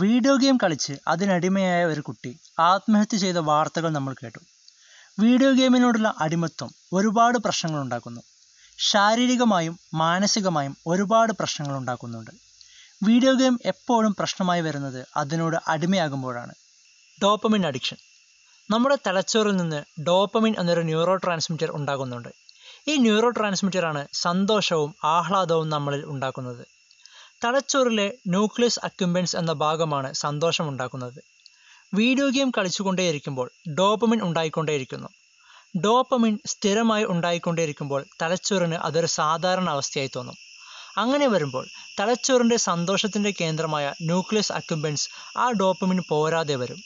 video game കളിച്ച് അതിനടിമയായ ഒരു കുട്ടി ആത്മഹത്യ ചെയ്ത വാർത്തകൾ നമ്മൾ കേട്ടു വീഡിയോ ഗെയിമിനോടുള്ള അടിമത്വം ഒരുപാട് പ്രശ്നങ്ങൾ ഉണ്ടാക്കുന്നു ശാരീരികമായും മാനസികമായും ഒരുപാട് പ്രശ്നങ്ങൾ ഉണ്ടാക്കുന്നുണ്ട് വീഡിയോ ഗെയിം എപ്പോഴും പ്രശ്നമായി വരുന്നത് അതിനോട് അടിമയാകുമ്പോഴാണ് ഡോപ്പമിൻ അഡിക്ഷൻ നമ്മുടെ തലച്ചോറിൽ നിന്ന് ഡോപ്പമിൻ എന്നൊരു ന്യൂറോ ട്രാൻസ്മിറ്റർ ഉണ്ടാകുന്നുണ്ട് ഈ ന്യൂറോ ട്രാൻസ്മിറ്ററാണ് സന്തോഷവും ആഹ്ലാദവും നമ്മളിൽ ഉണ്ടാക്കുന്നത് തലച്ചോറിലെ ന്യൂക്ലിയസ് അക്യുംബൻസ് എന്ന ഭാഗമാണ് സന്തോഷമുണ്ടാക്കുന്നത് വീഡിയോ ഗെയിം കളിച്ചുകൊണ്ടേയിരിക്കുമ്പോൾ ഡോപ്പമിൻ ഉണ്ടായിക്കൊണ്ടേയിരിക്കുന്നു ഡോപ്പമിൻ സ്ഥിരമായി ഉണ്ടായിക്കൊണ്ടേയിരിക്കുമ്പോൾ തലച്ചോറിന് അതൊരു സാധാരണ അവസ്ഥയായി തോന്നും അങ്ങനെ വരുമ്പോൾ തലച്ചോറിൻ്റെ സന്തോഷത്തിൻ്റെ കേന്ദ്രമായ ന്യൂക്ലിയസ് അക്യുംബൻസ് ആ ഡോപ്പമിൻ പോരാതെ വരും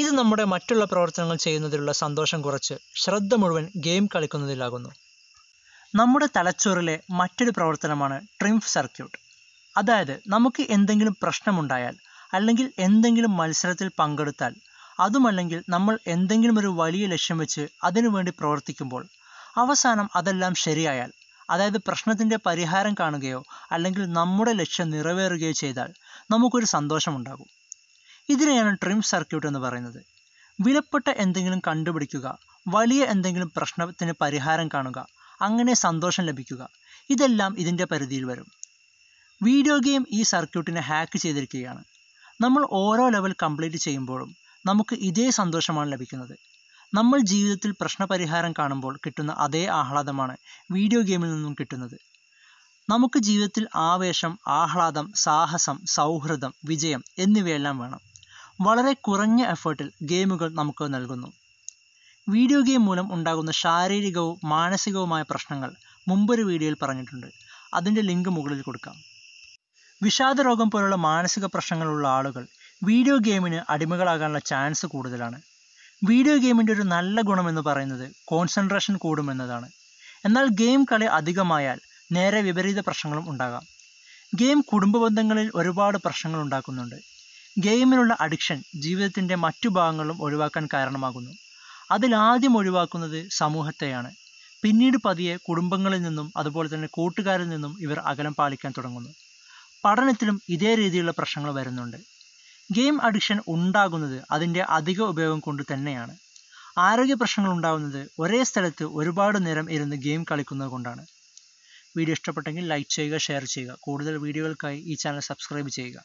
ഇത് നമ്മുടെ മറ്റുള്ള പ്രവർത്തനങ്ങൾ ചെയ്യുന്നതിലുള്ള സന്തോഷം കുറച്ച് ശ്രദ്ധ മുഴുവൻ ഗെയിം കളിക്കുന്നതിലാകുന്നു നമ്മുടെ തലച്ചോറിലെ മറ്റൊരു പ്രവർത്തനമാണ് ട്രിംഫ് സർക്യൂട്ട് അതായത് നമുക്ക് എന്തെങ്കിലും പ്രശ്നമുണ്ടായാൽ അല്ലെങ്കിൽ എന്തെങ്കിലും മത്സരത്തിൽ പങ്കെടുത്താൽ അതുമല്ലെങ്കിൽ നമ്മൾ എന്തെങ്കിലും ഒരു വലിയ ലക്ഷ്യം വെച്ച് അതിനുവേണ്ടി പ്രവർത്തിക്കുമ്പോൾ അവസാനം അതെല്ലാം ശരിയായാൽ അതായത് പ്രശ്നത്തിൻ്റെ പരിഹാരം കാണുകയോ അല്ലെങ്കിൽ നമ്മുടെ ലക്ഷ്യം നിറവേറുകയോ ചെയ്താൽ നമുക്കൊരു സന്തോഷമുണ്ടാകും ഇതിനെയാണ് ട്രിം സർക്യൂട്ട് എന്ന് പറയുന്നത് വിലപ്പെട്ട എന്തെങ്കിലും കണ്ടുപിടിക്കുക വലിയ എന്തെങ്കിലും പ്രശ്നത്തിന് പരിഹാരം കാണുക അങ്ങനെ സന്തോഷം ലഭിക്കുക ഇതെല്ലാം ഇതിൻ്റെ പരിധിയിൽ വരും വീഡിയോ ഗെയിം ഈ സർക്യൂട്ടിനെ ഹാക്ക് ചെയ്തിരിക്കുകയാണ് നമ്മൾ ഓരോ ലെവൽ കംപ്ലീറ്റ് ചെയ്യുമ്പോഴും നമുക്ക് ഇതേ സന്തോഷമാണ് ലഭിക്കുന്നത് നമ്മൾ ജീവിതത്തിൽ പ്രശ്നപരിഹാരം കാണുമ്പോൾ കിട്ടുന്ന അതേ ആഹ്ലാദമാണ് വീഡിയോ ഗെയിമിൽ നിന്നും കിട്ടുന്നത് നമുക്ക് ജീവിതത്തിൽ ആവേശം ആഹ്ലാദം സാഹസം സൗഹൃദം വിജയം എന്നിവയെല്ലാം വേണം വളരെ കുറഞ്ഞ എഫേർട്ടിൽ ഗെയിമുകൾ നമുക്ക് നൽകുന്നു വീഡിയോ ഗെയിം മൂലം ഉണ്ടാകുന്ന ശാരീരികവും മാനസികവുമായ പ്രശ്നങ്ങൾ മുമ്പൊരു വീഡിയോയിൽ പറഞ്ഞിട്ടുണ്ട് അതിൻ്റെ ലിങ്ക് മുകളിൽ കൊടുക്കാം വിഷാദരോഗം പോലുള്ള മാനസിക പ്രശ്നങ്ങളുള്ള ആളുകൾ വീഡിയോ ഗെയിമിന് അടിമകളാകാനുള്ള ചാൻസ് കൂടുതലാണ് വീഡിയോ ഗെയിമിൻ്റെ ഒരു നല്ല ഗുണമെന്ന് പറയുന്നത് കോൺസെൻട്രേഷൻ കൂടുമെന്നതാണ് എന്നാൽ ഗെയിം കളി അധികമായാൽ നേരെ വിപരീത പ്രശ്നങ്ങളും ഉണ്ടാകാം ഗെയിം കുടുംബ ബന്ധങ്ങളിൽ ഒരുപാട് പ്രശ്നങ്ങൾ ഉണ്ടാക്കുന്നുണ്ട് ഗെയിമിനുള്ള അഡിക്ഷൻ ജീവിതത്തിൻ്റെ മറ്റു ഭാഗങ്ങളും ഒഴിവാക്കാൻ കാരണമാകുന്നു അതിലാദ്യം ഒഴിവാക്കുന്നത് സമൂഹത്തെയാണ് പിന്നീട് പതിയെ കുടുംബങ്ങളിൽ നിന്നും അതുപോലെ തന്നെ കൂട്ടുകാരിൽ നിന്നും ഇവർ അകലം പാലിക്കാൻ തുടങ്ങുന്നു പഠനത്തിലും ഇതേ രീതിയിലുള്ള പ്രശ്നങ്ങൾ വരുന്നുണ്ട് ഗെയിം അഡിക്ഷൻ ഉണ്ടാകുന്നത് അതിൻ്റെ അധിക ഉപയോഗം കൊണ്ട് തന്നെയാണ് ആരോഗ്യ പ്രശ്നങ്ങൾ ഉണ്ടാകുന്നത് ഒരേ സ്ഥലത്ത് ഒരുപാട് നേരം ഇരുന്ന് ഗെയിം കളിക്കുന്നത് കൊണ്ടാണ് വീഡിയോ ഇഷ്ടപ്പെട്ടെങ്കിൽ ലൈക്ക് ചെയ്യുക ഷെയർ ചെയ്യുക കൂടുതൽ വീഡിയോകൾക്കായി ഈ ചാനൽ സബ്സ്ക്രൈബ് ചെയ്യുക